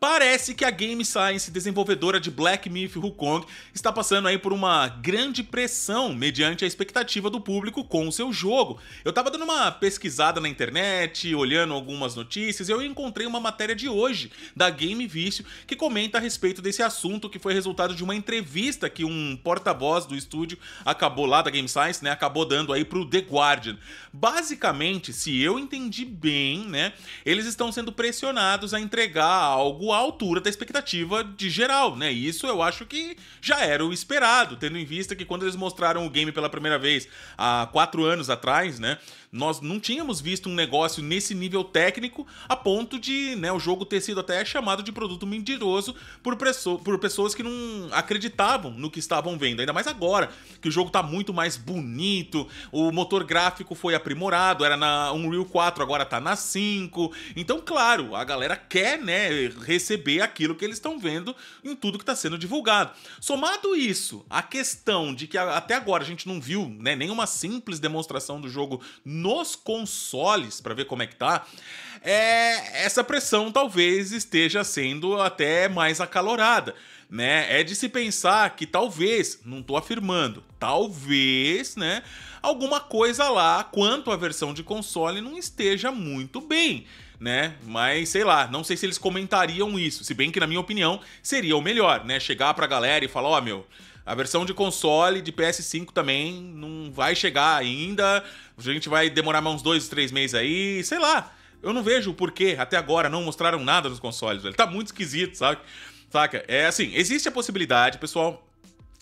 Parece que a Game Science, desenvolvedora de Black Myth Wukong, está passando aí por uma grande pressão mediante a expectativa do público com o seu jogo. Eu estava dando uma pesquisada na internet, olhando algumas notícias, e eu encontrei uma matéria de hoje da Game Vício que comenta a respeito desse assunto que foi resultado de uma entrevista que um porta-voz do estúdio acabou lá da Game Science, né, acabou dando aí para o The Guardian. Basicamente, se eu entendi bem, né, eles estão sendo pressionados a entregar algo algo à altura da expectativa de geral, né? isso eu acho que já era o esperado, tendo em vista que quando eles mostraram o game pela primeira vez há quatro anos atrás, né? Nós não tínhamos visto um negócio nesse nível técnico a ponto de né, o jogo ter sido até chamado de produto mentiroso por, por pessoas que não acreditavam no que estavam vendo. Ainda mais agora, que o jogo está muito mais bonito, o motor gráfico foi aprimorado, era na Unreal 4, agora está na 5. Então, claro, a galera quer né, receber aquilo que eles estão vendo em tudo que está sendo divulgado. Somado isso, a questão de que até agora a gente não viu né, nenhuma simples demonstração do jogo no nos consoles, para ver como é que tá, é, essa pressão talvez esteja sendo até mais acalorada. Né? É de se pensar que talvez, não estou afirmando, talvez, né, alguma coisa lá quanto à versão de console não esteja muito bem, né? Mas sei lá, não sei se eles comentariam isso, se bem que na minha opinião seria o melhor, né? Chegar pra galera e falar, ó, oh, meu, a versão de console de PS5 também não vai chegar ainda, a gente vai demorar mais uns dois, três meses aí, sei lá. Eu não vejo o porquê até agora não mostraram nada nos consoles, velho. Tá muito esquisito, sabe? Saca? É assim, existe a possibilidade, pessoal,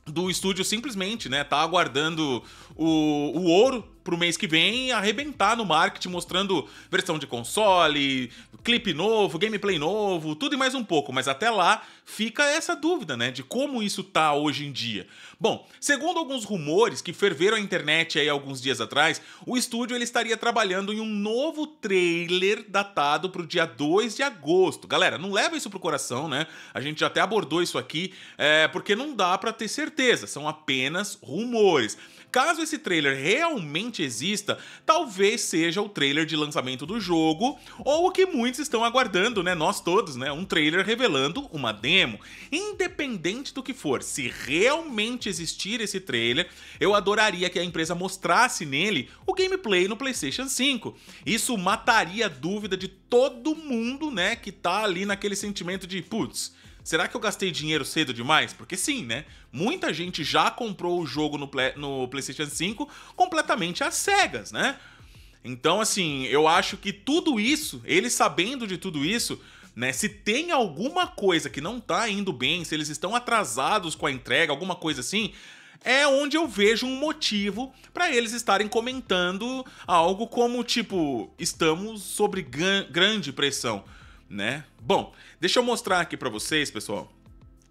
do estúdio simplesmente, né, tá aguardando o, o ouro pro mês que vem arrebentar no marketing, mostrando versão de console, clipe novo, gameplay novo, tudo e mais um pouco. Mas até lá fica essa dúvida, né? De como isso tá hoje em dia. Bom, segundo alguns rumores que ferveram a internet aí alguns dias atrás, o estúdio ele estaria trabalhando em um novo trailer datado pro dia 2 de agosto. Galera, não leva isso pro coração, né? A gente já até abordou isso aqui, é, porque não dá para ter certeza, são apenas rumores. Caso esse trailer realmente exista, talvez seja o trailer de lançamento do jogo, ou o que muitos estão aguardando, né? Nós todos, né? Um trailer revelando uma demo. Independente do que for, se realmente existir esse trailer, eu adoraria que a empresa mostrasse nele o gameplay no PlayStation 5. Isso mataria a dúvida de todo mundo, né, que tá ali naquele sentimento de putz, Será que eu gastei dinheiro cedo demais? Porque sim, né? Muita gente já comprou o jogo no, play, no PlayStation 5 completamente às cegas, né? Então, assim, eu acho que tudo isso, eles sabendo de tudo isso, né? Se tem alguma coisa que não tá indo bem, se eles estão atrasados com a entrega, alguma coisa assim, é onde eu vejo um motivo para eles estarem comentando algo como tipo, estamos sob grande pressão né? Bom, deixa eu mostrar aqui para vocês, pessoal.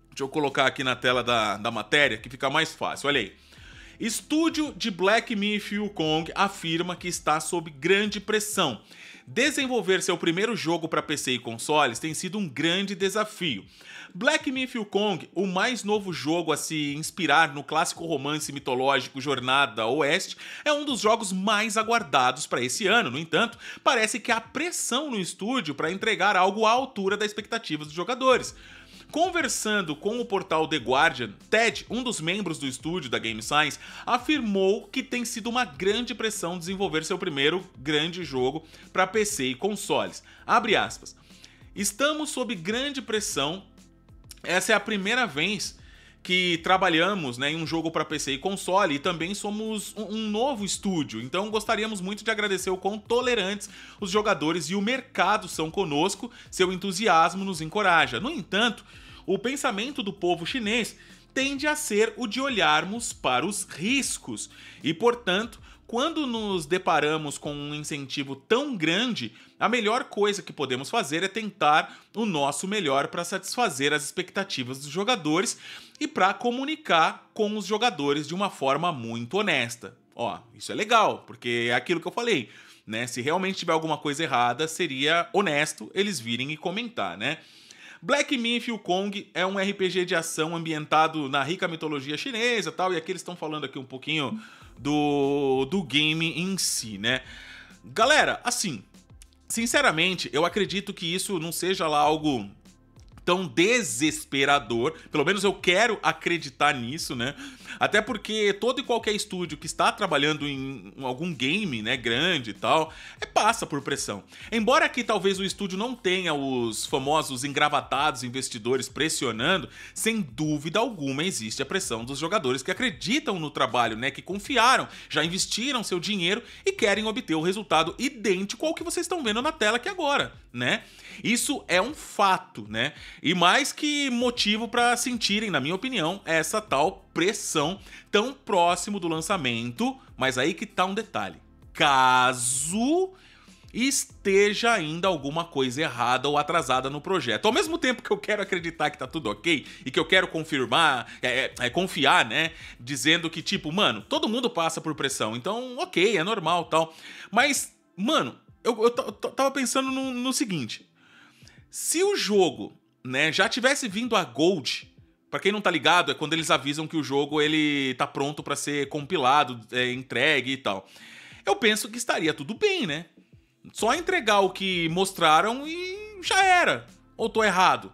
Deixa eu colocar aqui na tela da, da matéria que fica mais fácil. Olha aí. Estúdio de Black Myth Kong afirma que está sob grande pressão desenvolver seu primeiro jogo para PC e consoles tem sido um grande desafio. Black Myth Kong, o mais novo jogo a se inspirar no clássico romance mitológico Jornada Oeste, é um dos jogos mais aguardados para esse ano. No entanto, parece que há pressão no estúdio para entregar algo à altura das expectativas dos jogadores. Conversando com o portal The Guardian, Ted, um dos membros do estúdio da Game Science, afirmou que tem sido uma grande pressão desenvolver seu primeiro grande jogo para PC e consoles. Abre aspas. Estamos sob grande pressão. Essa é a primeira vez que trabalhamos né, em um jogo para PC e console e também somos um, um, novo estúdio, então gostaríamos muito de agradecer o quão tolerantes os jogadores e o mercado são conosco, seu entusiasmo nos encoraja. No entanto, o pensamento do povo chinês tende a ser o de olharmos para os riscos e, portanto, quando nos deparamos com um incentivo tão grande, a melhor coisa que podemos fazer é tentar o nosso melhor para satisfazer as expectativas dos jogadores e para comunicar com os jogadores de uma forma muito honesta. Ó, isso é legal, porque é aquilo que eu falei, né? Se realmente tiver alguma coisa errada, seria honesto eles virem e comentar, né? Black Myth Kong é um RPG de ação ambientado na rica mitologia chinesa tal, e aqui eles estão falando aqui um pouquinho do, do game em si, né? Galera, assim, sinceramente, eu acredito que isso não seja lá algo tão desesperador. Pelo menos eu quero acreditar nisso, né? Até porque todo e qualquer estúdio que está trabalhando em algum game, né, grande e tal, é, passa por pressão. Embora aqui talvez o estúdio não tenha os famosos engravatados investidores pressionando, sem dúvida alguma existe a pressão dos jogadores que acreditam no trabalho, né, que confiaram, já investiram seu dinheiro e querem obter o resultado idêntico ao que vocês estão vendo na tela aqui agora, né? Isso é um fato, né? E mais que motivo para sentirem, na minha opinião, essa tal pressão tão próximo do lançamento, mas aí que tá um detalhe. Caso esteja ainda alguma coisa errada ou atrasada no projeto. Ao mesmo tempo que eu quero acreditar que tá tudo ok e que eu quero confirmar, é, é, é confiar, né? Dizendo que, tipo, mano, todo mundo passa por pressão, então ok, é normal tal. Mas, mano, eu, eu, eu tava pensando no, no seguinte: se o jogo né, já tivesse vindo a Gold. Para quem não tá ligado, é quando eles avisam que o jogo ele tá pronto para ser compilado, é, entregue e tal. Eu penso que estaria tudo bem, né? Só entregar o que mostraram e já era. Ou tô errado?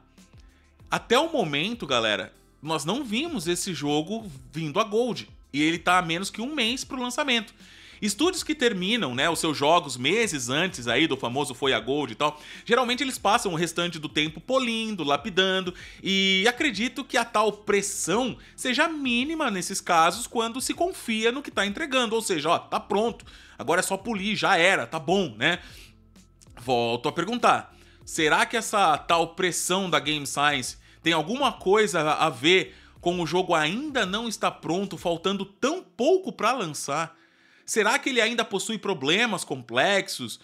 Até o momento, galera, nós não vimos esse jogo vindo a Gold. E ele tá a menos que um mês pro lançamento. Estúdios que terminam, né, os seus jogos meses antes aí do famoso foi a Gold e tal, geralmente eles passam o restante do tempo polindo, lapidando, e acredito que a tal pressão seja mínima nesses casos quando se confia no que está entregando, ou seja, ó, tá pronto, agora é só polir, já era, tá bom, né? Volto a perguntar, será que essa tal pressão da Game Science tem alguma coisa a ver com o jogo ainda não estar pronto, faltando tão pouco para lançar? Será que ele ainda possui problemas complexos?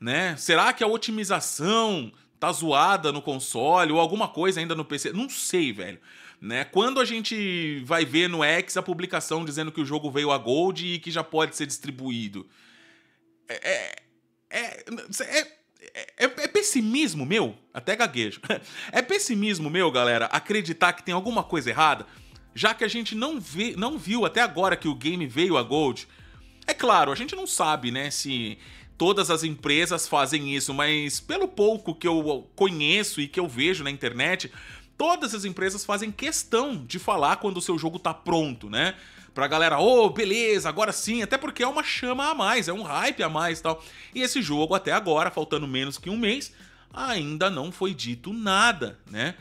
Né? Será que a otimização tá zoada no console ou alguma coisa ainda no PC? Não sei, velho. Né? Quando a gente vai ver no X a publicação dizendo que o jogo veio a Gold e que já pode ser distribuído? É, é, é, é, pessimismo meu? Até gaguejo. É pessimismo meu, galera, acreditar que tem alguma coisa errada, já que a gente não, vê, não viu até agora que o game veio a Gold é claro, a gente não sabe, né, se todas as empresas fazem isso, mas pelo pouco que eu conheço e que eu vejo na internet, todas as empresas fazem questão de falar quando o seu jogo tá pronto, né? Pra galera, ô, oh, beleza, agora sim, até porque é uma chama a mais, é um hype a mais e tal. E esse jogo, até agora, faltando menos que um mês, ainda não foi dito nada, né?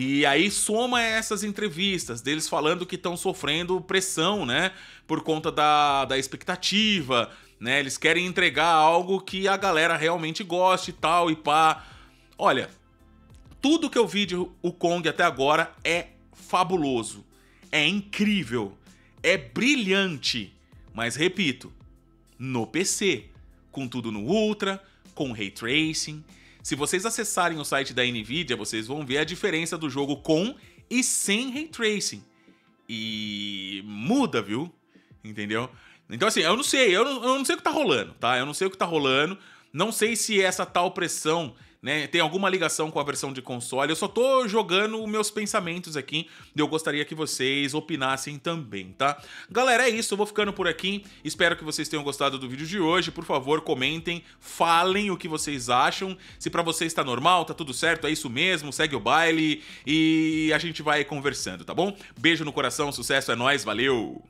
E aí soma essas entrevistas deles falando que estão sofrendo pressão, né? Por conta da, da expectativa, né? Eles querem entregar algo que a galera realmente goste e tal e pá. Olha, tudo que eu vi de o Kong até agora é fabuloso, é incrível, é brilhante. Mas repito, no PC, com tudo no Ultra, com Ray Tracing, se vocês acessarem o site da Nvidia, vocês vão ver a diferença do jogo com e sem ray tracing. E muda, viu? Entendeu? Então, assim, eu não sei, eu não, eu não sei o que tá rolando, tá? Eu não sei o que tá rolando. Não sei se essa tal pressão né? Tem alguma ligação com a versão de console? Eu só tô jogando meus pensamentos aqui. Eu gostaria que vocês opinassem também, tá? Galera, é isso. Eu vou ficando por aqui. Espero que vocês tenham gostado do vídeo de hoje. Por favor, comentem, falem o que vocês acham. Se para vocês tá normal, tá tudo certo, é isso mesmo, segue o baile e a gente vai conversando, tá bom? Beijo no coração, sucesso é nós, valeu.